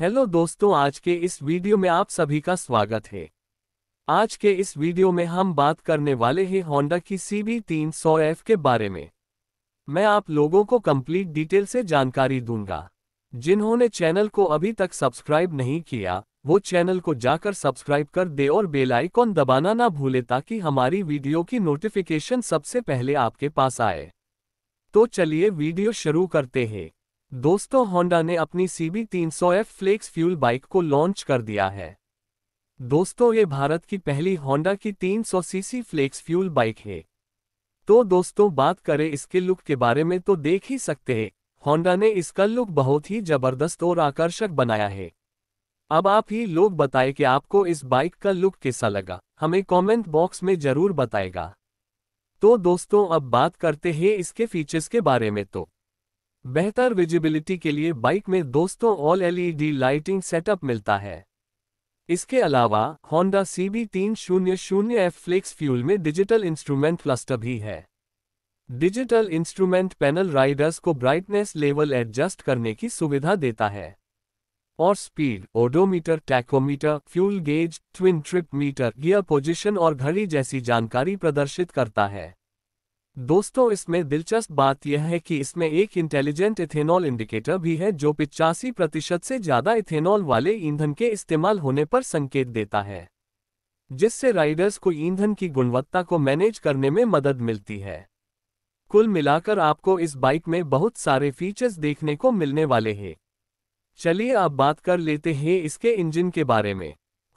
hello दोस्तों आज के इस वीडियो में आप सभी का स्वागत है आज के इस वीडियो में हम बात करने वाले हैं होंडा की सी बी तीन सौ एफ के बारे में मैं आप लोगों को कंप्लीट डिटेल से जानकारी दूंगा जिन्होंने चैनल को अभी तक सब्सक्राइब नहीं किया वो चैनल को जाकर सब्सक्राइब कर दे और बेल आइकॉन दबाना ना भूले ताकि हमारी वीडियो की नोटिफिकेशन सबसे पहले आपके पास आए तो चलिए वीडियो शुरू करते हैं दोस्तों होंडा ने अपनी CB F flex fuel bike को लॉन्च कर दिया है दोस्तों ये भारत की पहली होंडा की 300 सीसी फ्लेक्स फ्यूल बाइक है तो दोस्तों बात करें इसके लुक के बारे में तो देख ही सकते हैं होंडा ने इसका लुक बहुत ही जबरदस्त और आकर्षक बनाया है अब आप ही लोग बताएं कि आपको इस बाइक का लुक कैसा लगा हमें कॉमेंट बॉक्स में जरूर बताएगा तो दोस्तों अब बात करते हैं इसके फीचर्स के बारे में तो बेहतर विजिबिलिटी के लिए बाइक में दोस्तों ऑल एलईडी लाइटिंग सेटअप मिलता है इसके अलावा तीन शून्य शून्य एफ फ्लेक्स फ्यूल में डिजिटल इंस्ट्रूमेंट क्लस्टर भी है डिजिटल इंस्ट्रूमेंट पैनल राइडर्स को ब्राइटनेस लेवल एडजस्ट करने की सुविधा देता है और speed odometer tachometer fuel gauge twin trip meter gear position और घड़ी जैसी जानकारी प्रदर्शित करता है दोस्तों इसमें दिलचस्प बात यह है कि इसमें एक इंटेलिजेंट इथेनॉल इंडिकेटर भी है जो पिचासी प्रतिशत से ज़्यादा इथेनॉल वाले ईंधन के इस्तेमाल होने पर संकेत देता है जिससे राइडर्स को ईंधन की गुणवत्ता को मैनेज करने में मदद मिलती है कुल मिलाकर आपको इस बाइक में बहुत सारे फीचर्स देखने को मिलने वाले हैं चलिए आप बात कर लेते हैं इसके इंजन के बारे में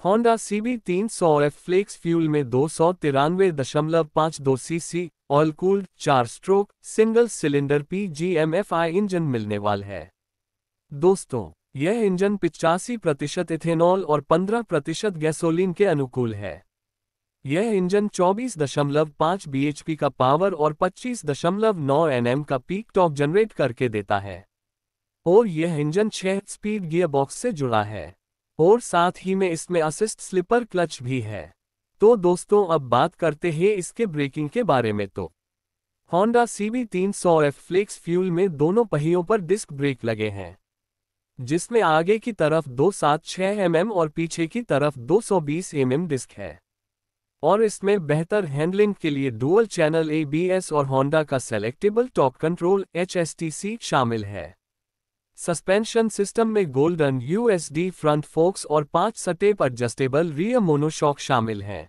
होंडा सीबी तीन और एफ फ्लेक्स फ्यूल में दो सौ तिरानवे दशमलव पाँच दो सी सी ऑल कूल्ड चार stroke single cylinder P G M F I engine मिलने वाला है दोस्तों यह इंजन पिचासी प्रतिशत इथेनॉल और पंद्रह प्रतिशत गैसोलीन के अनुकूल है यह इंजन 24.5 bhp का पावर और 25.9 nm का पीक टॉप जनरेट करके देता है और यह इंजन छह स्पीड गियर बॉक्स से जुड़ा है और साथ ही में इसमें असिस्ट स्लिपर क्लच भी है तो दोस्तों अब बात करते हैं इसके ब्रेकिंग के बारे में तो होंडा सीबी सौ एफ फ्लेक्स फ्यूल में दोनों पहियों पर डिस्क ब्रेक लगे हैं जिसमें आगे की तरफ दो सात छह एमएम और पीछे की तरफ 220 एमएम डिस्क है और इसमें बेहतर हैंडलिंग के लिए डुअल चैनल एबीएस और होंडा का सेलेक्टेबल टॉप कंट्रोल एच शामिल है सस्पेंशन सिस्टम में गोल्डन यूएसडी फ्रंट फोक्स और पांच सटेप एडजस्टेबल रियर मोनोशॉक शामिल हैं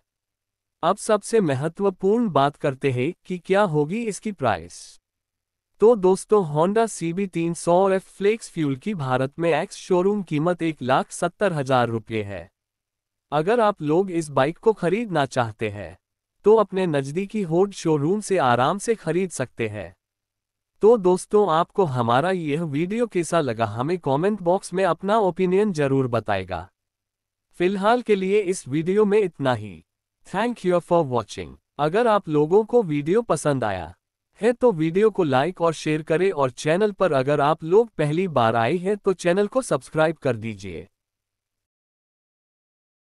अब सबसे महत्वपूर्ण बात करते हैं कि क्या होगी इसकी प्राइस तो दोस्तों होंडा सी बी तीन सौ एफ फ्लेक्स फ्यूल की भारत में एक्स शोरूम कीमत एक लाख सत्तर हजार रुपये है अगर आप लोग इस बाइक को खरीदना चाहते हैं तो अपने नज़दीकी होर्ड शोरूम से आराम से खरीद सकते हैं तो दोस्तों आपको हमारा यह वीडियो कैसा लगा हमें कमेंट बॉक्स में अपना ओपिनियन जरूर बताएगा फिलहाल के लिए इस वीडियो में इतना ही थैंक यू फॉर वॉचिंग अगर आप लोगों को वीडियो पसंद आया है तो वीडियो को लाइक और शेयर करें और चैनल पर अगर आप लोग पहली बार आए हैं तो चैनल को सब्सक्राइब कर दीजिए